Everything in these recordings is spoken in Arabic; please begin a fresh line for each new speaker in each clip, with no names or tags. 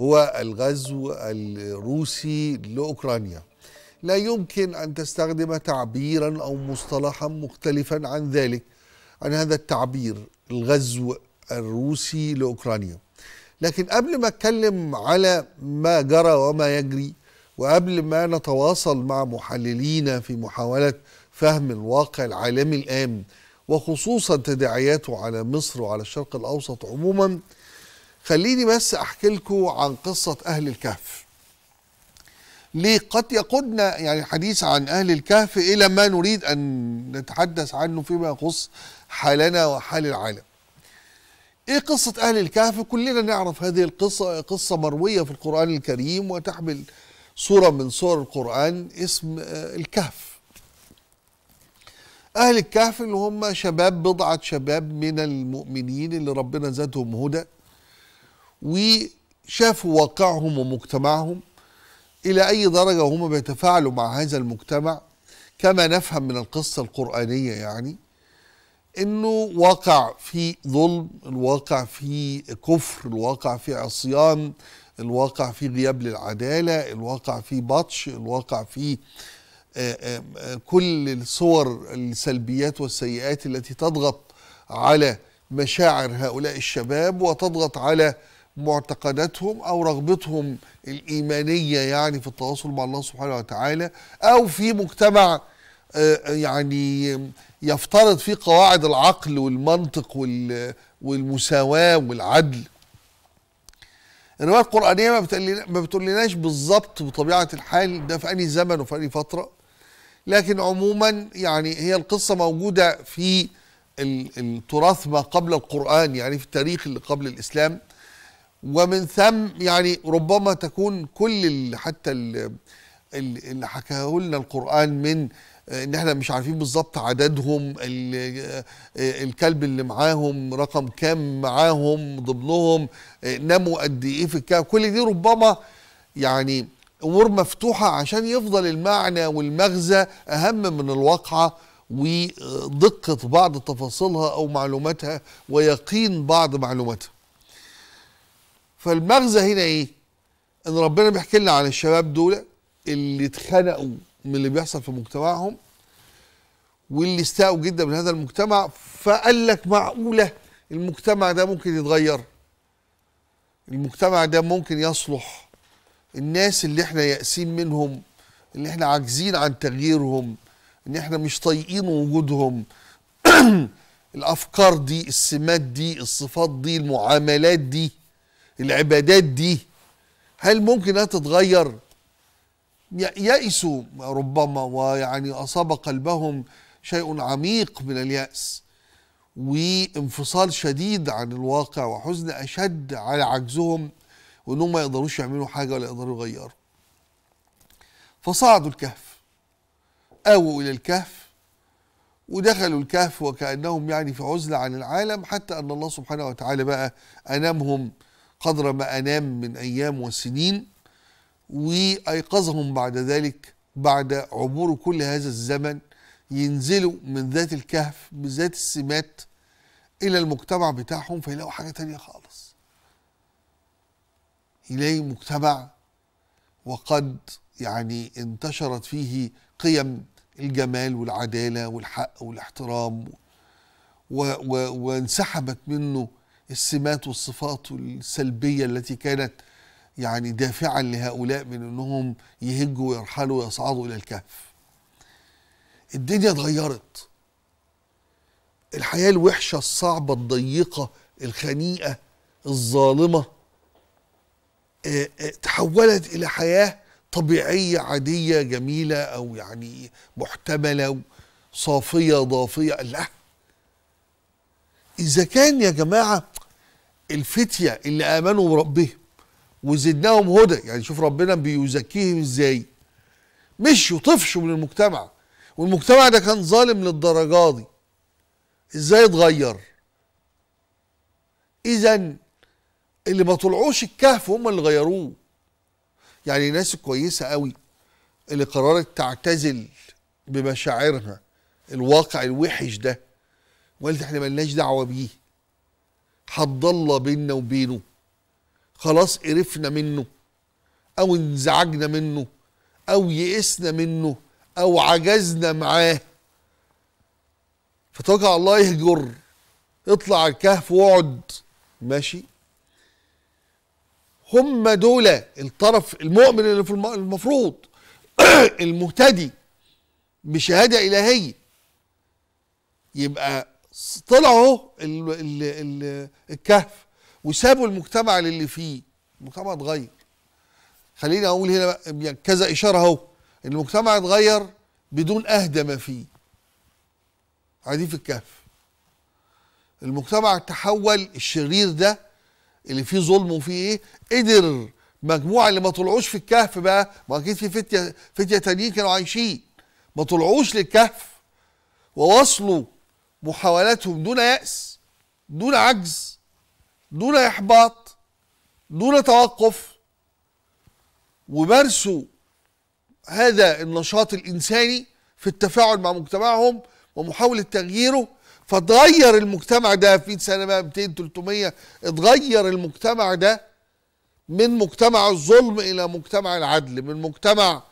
هو الغزو الروسي لأوكرانيا لا يمكن أن تستخدم تعبيرا أو مصطلحا مختلفا عن ذلك عن هذا التعبير الغزو الروسي لأوكرانيا لكن قبل ما أتكلم على ما جرى وما يجري وقبل ما نتواصل مع محللين في محاولة فهم الواقع العالمي الآن وخصوصا تداعياته على مصر وعلى الشرق الأوسط عموما خليني بس احكي لكم عن قصه اهل الكهف ليه قد يقودنا يعني الحديث عن اهل الكهف الى ما نريد ان نتحدث عنه فيما يخص حالنا وحال العالم ايه قصه اهل الكهف كلنا نعرف هذه القصه قصه مرويه في القران الكريم وتحمل صوره من صور القران اسم آه، الكهف اهل الكهف اللي هم شباب بضعه شباب من المؤمنين اللي ربنا زادهم هدى وشافوا واقعهم ومجتمعهم إلى أي درجة هم بيتفاعلوا مع هذا المجتمع كما نفهم من القصة القرآنية يعني انه واقع في ظلم الواقع في كفر الواقع في عصيان الواقع في غياب للعدالة الواقع في بطش الواقع في آه، آه، كل الصور السلبيات والسيئات التي تضغط على مشاعر هؤلاء الشباب وتضغط على معتقداتهم او رغبتهم الايمانيه يعني في التواصل مع الله سبحانه وتعالى او في مجتمع آه، آه، يعني يفترض فيه قواعد العقل والمنطق والمساواه والعدل الروايه القرانيه ما بتقولناش بالظبط بطبيعه الحال ده في انهي زمن وفي انهي فتره لكن عموما يعني هي القصه موجوده في التراث ما قبل القران يعني في التاريخ اللي قبل الاسلام ومن ثم يعني ربما تكون كل اللي حتى اللي, اللي حكاه لنا القرآن من ان احنا مش عارفين بالظبط عددهم آه، الكلب اللي معاهم رقم كام معاهم ضمنهم آه، ناموا قد ايه في الكلب كل دي ربما يعني امور مفتوحه عشان يفضل المعنى والمغزى اهم من الواقعه ودقه بعض تفاصيلها او معلوماتها ويقين بعض معلوماتها فالمغزى هنا ايه ان ربنا بيحكي لنا عن الشباب دول اللي اتخنقوا من اللي بيحصل في مجتمعهم واللي استاءوا جدا من هذا المجتمع فقال لك معقوله المجتمع ده ممكن يتغير المجتمع ده ممكن يصلح الناس اللي احنا يائسين منهم اللي احنا عاجزين عن تغييرهم ان احنا مش طايقين وجودهم الافكار دي السمات دي الصفات دي المعاملات دي العبادات دي هل ممكن انها تتغير يأسوا ربما ويعني أصاب قلبهم شيء عميق من اليأس وانفصال شديد عن الواقع وحزن أشد على عجزهم وأنهم ما يقدروش يعملوا حاجة ولا يقدروا يغيروا فصعدوا الكهف آووا إلى الكهف ودخلوا الكهف وكأنهم يعني في عزلة عن العالم حتى أن الله سبحانه وتعالى بقى أنامهم قدر ما أنام من أيام وسنين وأيقظهم بعد ذلك بعد عبور كل هذا الزمن ينزلوا من ذات الكهف بذات السمات إلى المجتمع بتاعهم فيلاقوا حاجة تانية خالص يلاقي مجتمع وقد يعني انتشرت فيه قيم الجمال والعدالة والحق والاحترام و و وانسحبت منه السمات والصفات السلبية التي كانت يعني دافعا لهؤلاء من انهم يهجوا ويرحلوا ويصعدوا الى الكهف الدنيا اتغيرت الحياة الوحشة الصعبة الضيقة الخنيئة الظالمة آه، آه، تحولت إلى حياة طبيعية عادية جميلة أو يعني محتملة صافية ضافية لا اذا كان يا جماعه الفتيه اللي امنوا بربهم وزدناهم هدى يعني شوف ربنا بيزكيهم ازاي مشوا طفشوا من المجتمع والمجتمع ده كان ظالم للدرجه دي ازاي اتغير اذا اللي ما طلعوش الكهف هم اللي غيروه يعني ناس كويسه قوي اللي قررت تعتزل بمشاعرها الواقع الوحش ده وقالت احنا ملناش دعوه بيه هتضل بيننا وبينه خلاص قرفنا منه او انزعجنا منه او يئسنا منه او عجزنا معاه فتوقع الله يهجر اطلع الكهف واقعد ماشي هم دول الطرف المؤمن اللي في المفروض المهتدي بشهاده الهيه يبقى طلعوا ال ال ال الكهف وسابوا المجتمع للي فيه المجتمع اتغير خليني اقول هنا بقى يعني كذا اشاره اهو المجتمع اتغير بدون اهدى ما فيه قاعدين في الكهف المجتمع تحول الشرير ده اللي فيه ظلم وفيه ايه قدر مجموعه اللي ما طلعوش في الكهف بقى ما اكيد في فتيه فتيه تانيين كانوا عايشين ما طلعوش للكهف ووصلوا محاولاتهم دون يأس دون عجز دون إحباط دون توقف ومارسوا هذا النشاط الإنساني في التفاعل مع مجتمعهم ومحاولة تغييره فتغير المجتمع ده في سنة بقى 200 300 اتغير المجتمع ده من مجتمع الظلم إلى مجتمع العدل من مجتمع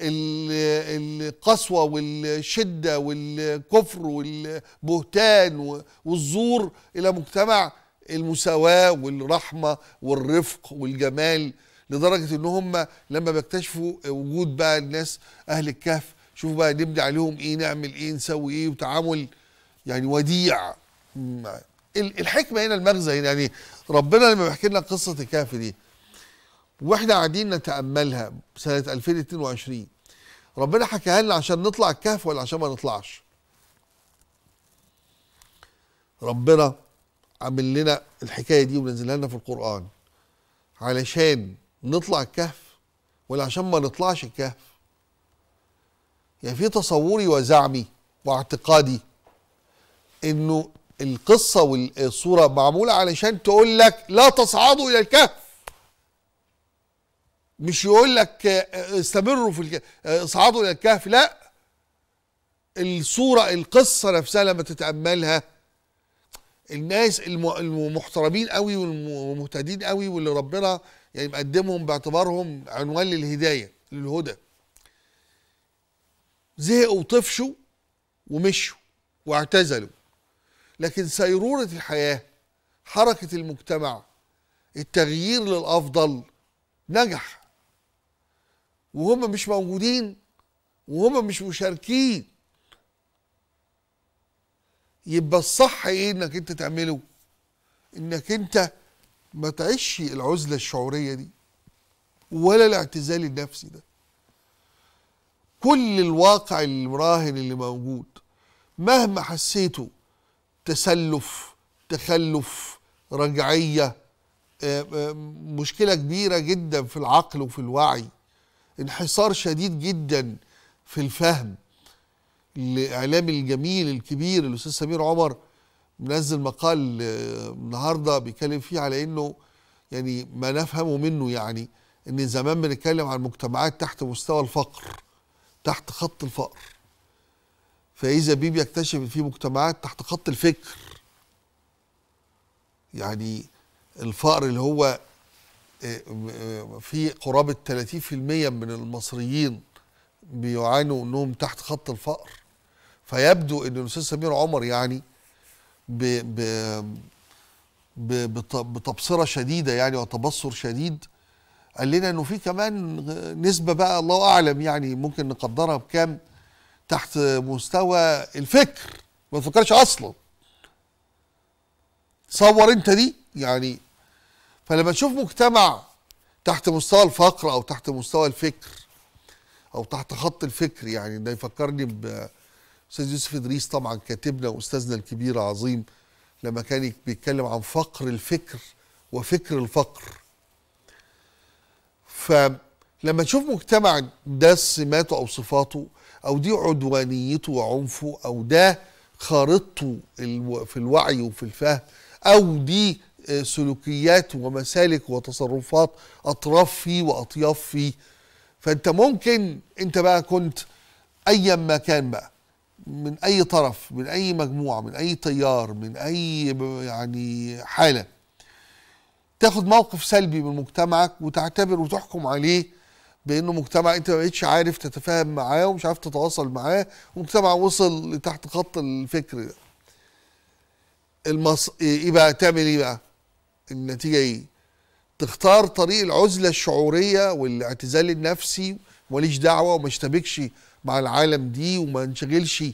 القسوة والشدة والكفر والبهتان والزور إلى مجتمع المساواة والرحمة والرفق والجمال لدرجة إن هم لما بيكتشفوا وجود بقى الناس أهل الكهف شوفوا بقى نبني عليهم إيه نعمل إيه نسوي إيه وتعامل يعني وديع الحكمة هنا المغزى هنا يعني ربنا لما بيحكي لنا قصة الكهف دي واحنا قاعدين نتاملها سنه 2022 ربنا حكاها لنا عشان نطلع الكهف ولا عشان ما نطلعش ربنا عامل لنا الحكايه دي ونزلها لنا في القران علشان نطلع الكهف ولا عشان ما نطلعش الكهف يعني في تصوري وزعمي واعتقادي انه القصه والصوره معموله علشان تقول لك لا تصعدوا الى الكهف مش يقول لك استمروا في اصعدوا الى الكهف لا الصوره القصه نفسها لما تتاملها الناس المحترمين قوي والمهتدين قوي واللي ربنا يعني مقدمهم باعتبارهم عنوان للهدايه للهدى زهقوا وطفشوا ومشوا واعتزلوا لكن سيروره الحياه حركه المجتمع التغيير للافضل نجح وهم مش موجودين وهم مش مشاركين يبقى الصح ايه انك انت تعمله انك انت ما تعيش العزله الشعوريه دي ولا الاعتزال النفسي ده كل الواقع المراهن اللي موجود مهما حسيته تسلف تخلف رجعيه آه، آه، مشكله كبيره جدا في العقل وفي الوعي انحصار شديد جدا في الفهم لاعلام الجميل الكبير الاستاذ سمير عمر منزل مقال آه، النهارده بيتكلم فيه على انه يعني ما نفهمه منه يعني ان زمان بنتكلم عن مجتمعات تحت مستوى الفقر تحت خط الفقر فاذا بيه بيكتشف ان في مجتمعات تحت خط الفكر يعني الفقر اللي هو في قرابة 30% من المصريين بيعانوا انهم تحت خط الفقر فيبدو ان الاستاذ سمير عمر يعني ب ب بتبصرة شديدة يعني وتبصر شديد قال لنا انه في كمان نسبة بقى الله اعلم يعني ممكن نقدرها بكام تحت مستوى الفكر ما تفكرش اصلا تصور انت دي يعني فلما تشوف مجتمع تحت مستوى الفقر او تحت مستوى الفكر او تحت خط الفكر يعني ده يفكرني باستاذ يوسف ادريس طبعا كاتبنا واستاذنا الكبير عظيم لما كان بيتكلم عن فقر الفكر وفكر الفقر فلما تشوف مجتمع ده سماته او صفاته او دي عدوانيته وعنفه او ده خارطته في الوعي وفي الفهم او دي آه، سلوكيات ومسالك وتصرفات اطراف فيه واطياف فيه فانت ممكن انت بقى كنت ايا ما كان بقى من اي طرف من اي مجموعه من اي تيار من اي يعني حاله تاخد موقف سلبي من مجتمعك وتعتبر وتحكم عليه بانه مجتمع انت ما بقتش عارف تتفاهم معاه ومش عارف تتواصل معاه ومجتمع وصل لتحت خط الفكر ده المص... ايه بقى تعمل ايه بقى النتيجه ايه تختار طريق العزله الشعوريه والاعتزال النفسي ماليش دعوه وما اشتبكش مع العالم دي وما انشغلش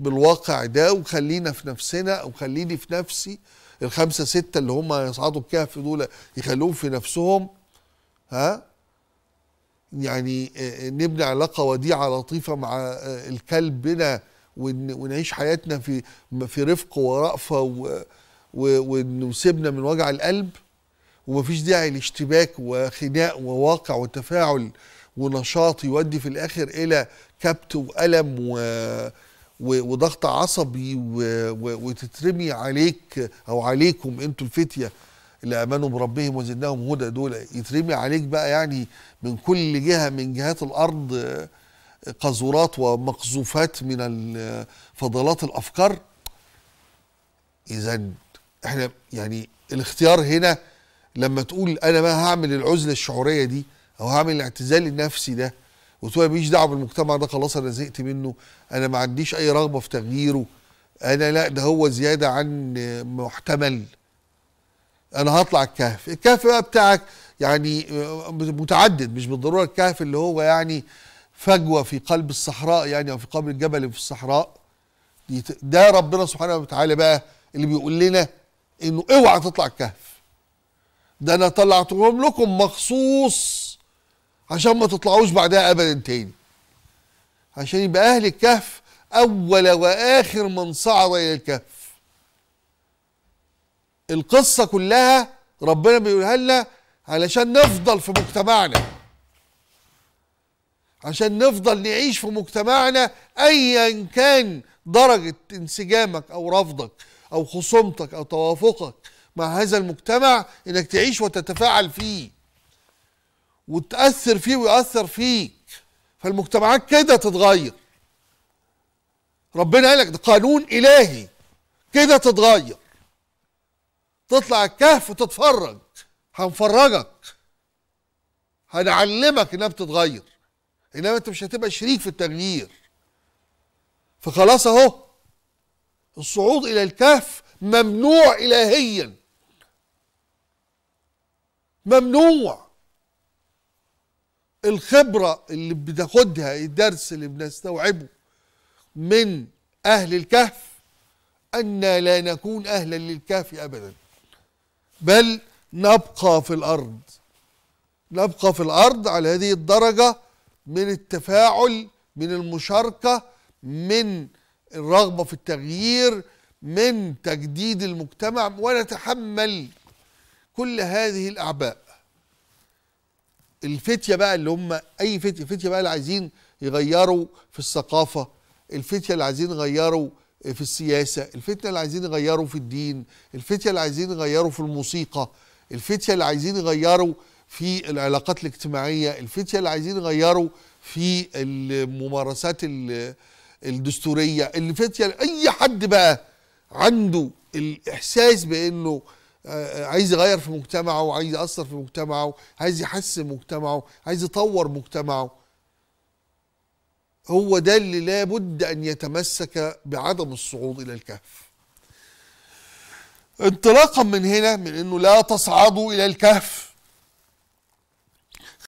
بالواقع ده وخلينا في نفسنا او خليني في نفسي الخمسه سته اللي هم يصعدوا بكهف دول يخلوهم في نفسهم ها يعني آه، آه، نبني علاقه وديعه لطيفه مع آه، الكلب بنا ونعيش حياتنا في في رفق ورأفه و... وسيبنا من وجع القلب ومفيش داعي لاشتباك وخناق وواقع وتفاعل ونشاط يودي في الاخر الى كبت والم و... وضغط عصبي و... و... وتترمي عليك او عليكم انتوا الفتيه اللي امنوا بربهم وزدناهم هدى دول يترمي عليك بقى يعني من كل جهه من جهات الارض قاذورات ومقذوفات من فضلات الافكار اذا احنا يعني الاختيار هنا لما تقول انا ما هعمل العزله الشعوريه دي او هعمل الاعتزال النفسي ده وتقول ماليش دعوه بالمجتمع ده خلاص انا زهقت منه انا ما عنديش اي رغبه في تغييره انا لا ده هو زياده عن محتمل انا هطلع الكهف الكهف بقى بتاعك يعني متعدد مش بالضروره الكهف اللي هو يعني فجوه في قلب الصحراء يعني او في قلب الجبل في الصحراء ده ربنا سبحانه وتعالى بقى اللي بيقول لنا انه اوعى تطلع الكهف ده انا طلعتهم لكم مخصوص عشان ما تطلعوش بعدها ابدا تاني عشان يبقى اهل الكهف اول واخر من صعد الى الكهف القصه كلها ربنا بيقولها لنا علشان نفضل في مجتمعنا عشان نفضل نعيش في مجتمعنا ايا كان درجه انسجامك او رفضك او خصومتك او توافقك مع هذا المجتمع انك تعيش وتتفاعل فيه وتاثر فيه ويأثر فيك فالمجتمعات كده تتغير ربنا قال لك ده قانون الهي كده تتغير تطلع الكهف وتتفرج هنفرجك هنعلمك انها بتتغير انما انت مش هتبقى شريك في التغيير فخلاص اهو الصعود إلى الكهف ممنوع إلهيا ممنوع الخبرة اللي بتاخدها الدرس اللي بنستوعبه من أهل الكهف أن لا نكون أهلا للكهف أبدا بل نبقى في الأرض نبقى في الأرض على هذه الدرجة من التفاعل من المشاركة من الرغبة في التغيير من تجديد المجتمع ونتحمل كل هذه الأعباء الفتية بقى اللي هم أي فتية فتية بقى اللي عايزين يغيروا في الثقافة الفتية اللي عايزين يغيروا في السياسة الفتية اللي عايزين يغيروا في الدين الفتية اللي عايزين يغيروا في الموسيقى الفتية اللي عايزين يغيروا في العلاقات الاجتماعية الفتية اللي عايزين يغيروا في الممارسات الدستوريه اللي فاتيه يعني اي حد بقى عنده الاحساس بانه آه، آه، عايز يغير في مجتمعه وعايز يأثر في مجتمعه عايز يحسن مجتمعه عايز يطور مجتمعه هو ده اللي لابد أن يتمسك بعدم الصعود إلى الكهف انطلاقا من هنا من أنه لا تصعدوا إلى الكهف